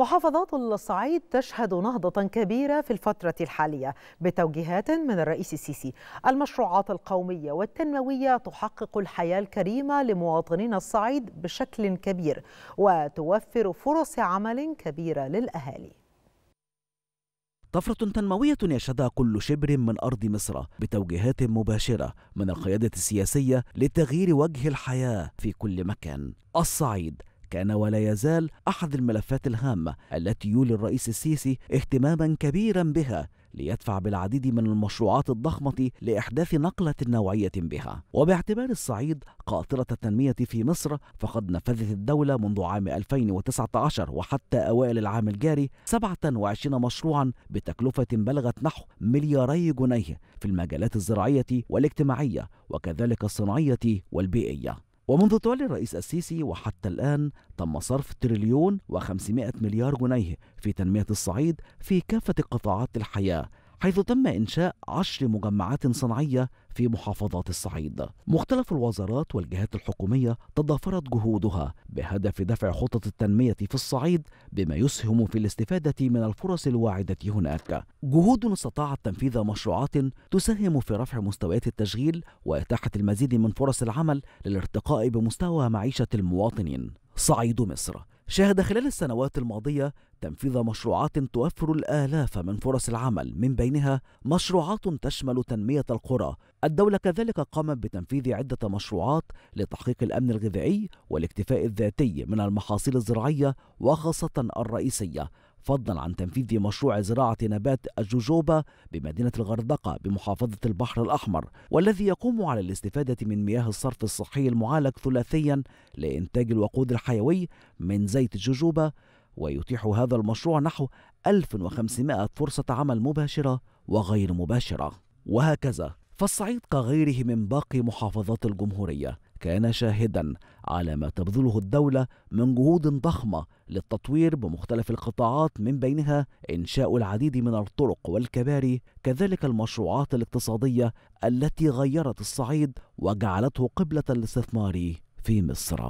محافظات الصعيد تشهد نهضة كبيرة في الفترة الحالية بتوجيهات من الرئيس السيسي المشروعات القومية والتنموية تحقق الحياة الكريمة لمواطنين الصعيد بشكل كبير وتوفر فرص عمل كبيرة للأهالي طفرة تنموية يشهدها كل شبر من أرض مصر بتوجيهات مباشرة من القيادة السياسية لتغيير وجه الحياة في كل مكان الصعيد كان ولا يزال أحد الملفات الهامة التي يولي الرئيس السيسي اهتماما كبيرا بها ليدفع بالعديد من المشروعات الضخمة لإحداث نقلة نوعية بها وباعتبار الصعيد قاطرة التنمية في مصر فقد نفذت الدولة منذ عام 2019 وحتى أوائل العام الجاري 27 مشروعا بتكلفة بلغت نحو ملياري جنيه في المجالات الزراعية والاجتماعية وكذلك الصناعية والبيئية ومنذ تولي الرئيس السيسي وحتى الآن تم صرف تريليون و500 مليار جنيه في تنمية الصعيد في كافة قطاعات الحياة حيث تم إنشاء عشر مجمعات صناعية في محافظات الصعيد مختلف الوزارات والجهات الحكومية تضافرت جهودها بهدف دفع خطط التنمية في الصعيد بما يسهم في الاستفادة من الفرص الواعدة هناك جهود استطاعت تنفيذ مشروعات تساهم في رفع مستويات التشغيل وإتاحة المزيد من فرص العمل للارتقاء بمستوى معيشة المواطنين صعيد مصر شهد خلال السنوات الماضية تنفيذ مشروعات توفر الآلاف من فرص العمل من بينها مشروعات تشمل تنمية القرى الدولة كذلك قامت بتنفيذ عدة مشروعات لتحقيق الأمن الغذائي والاكتفاء الذاتي من المحاصيل الزراعية وخاصة الرئيسية فضلا عن تنفيذ مشروع زراعة نبات الجوجوبا بمدينة الغردقة بمحافظة البحر الأحمر والذي يقوم على الاستفادة من مياه الصرف الصحي المعالج ثلاثيا لإنتاج الوقود الحيوي من زيت الجوجوبا ويتيح هذا المشروع نحو 1500 فرصة عمل مباشرة وغير مباشرة وهكذا فالصعيد كغيره من باقي محافظات الجمهورية كان شاهدا على ما تبذله الدولة من جهود ضخمة للتطوير بمختلف القطاعات من بينها إنشاء العديد من الطرق والكباري كذلك المشروعات الاقتصادية التي غيرت الصعيد وجعلته قبلة الاستثمار في مصر.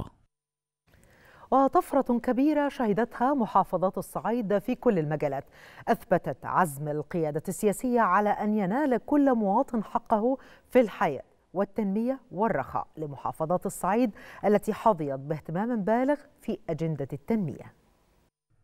وطفرة كبيرة شهدتها محافظات الصعيد في كل المجالات أثبتت عزم القيادة السياسية على أن ينال كل مواطن حقه في الحياة والتنمية والرخاء لمحافظات الصعيد التي حظيت باهتمام بالغ في أجندة التنمية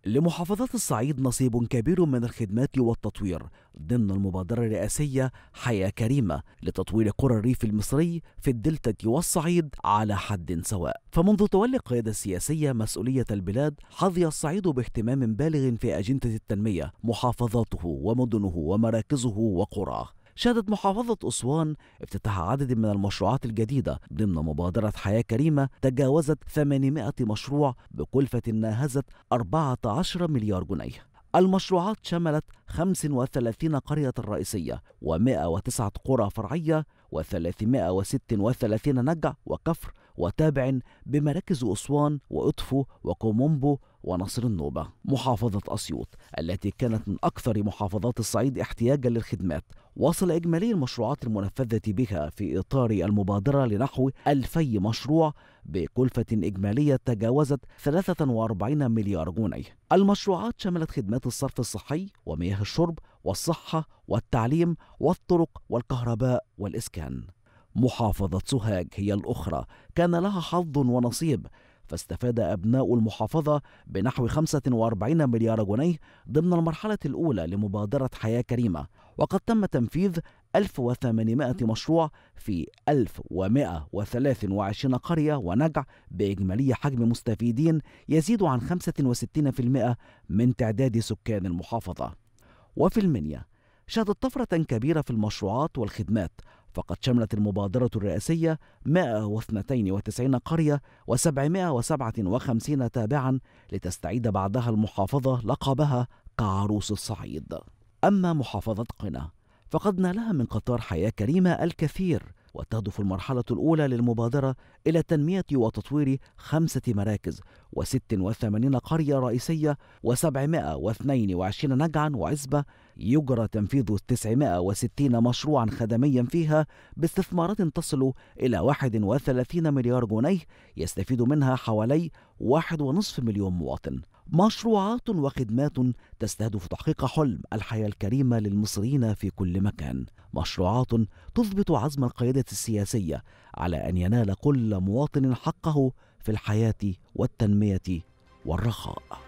لمحافظات الصعيد نصيب كبير من الخدمات والتطوير ضمن المبادرة الرئاسية حياة كريمة لتطوير قرى الريف المصري في الدلتا والصعيد على حد سواء فمنذ تولي القيادة السياسية مسؤولية البلاد حظي الصعيد باهتمام بالغ في أجندة التنمية محافظاته ومدنه ومراكزه وقراه شهدت محافظة أسوان افتتاح عدد من المشروعات الجديدة ضمن مبادرة حياة كريمة تجاوزت 800 مشروع بكلفة ناهزت 14 مليار جنيه المشروعات شملت 35 قرية رئيسية و109 قرى فرعية و336 نجع وكفر وتابع بمراكز أسوان وأطفو وكومومبو ونصر النوبة محافظة أسيوط التي كانت من أكثر محافظات الصعيد احتياجا للخدمات وصل إجمالي المشروعات المنفذة بها في إطار المبادرة لنحو 2000 مشروع بكلفة إجمالية تجاوزت 43 مليار جنيه المشروعات شملت خدمات الصرف الصحي ومياه الشرب والصحة والتعليم والطرق والكهرباء والإسكان محافظة سوهاج هي الأخرى كان لها حظ ونصيب فاستفاد أبناء المحافظة بنحو 45 مليار جنيه ضمن المرحلة الأولى لمبادرة حياة كريمة وقد تم تنفيذ 1800 مشروع في 1123 قرية ونجع بإجمالي حجم مستفيدين يزيد عن 65% من تعداد سكان المحافظة وفي المنيا شهدت طفرة كبيرة في المشروعات والخدمات فقد شملت المبادرة الرئاسية 192 قرية و757 تابعا لتستعيد بعدها المحافظة لقبها كعروس الصعيد أما محافظة قنا فقد نالها من قطار حياة كريمة الكثير وتهدف المرحلة الأولى للمبادرة إلى تنمية وتطوير خمسة مراكز و86 قرية رئيسية و722 نجعا وعزبة يجرى تنفيذ 960 مشروعا خدميا فيها باستثمارات تصل إلى 31 مليار جنيه يستفيد منها حوالي 1.5 مليون مواطن مشروعات وخدمات تستهدف تحقيق حلم الحياة الكريمة للمصريين في كل مكان مشروعات تثبت عزم القيادة السياسية على أن ينال كل مواطن حقه في الحياة والتنمية والرخاء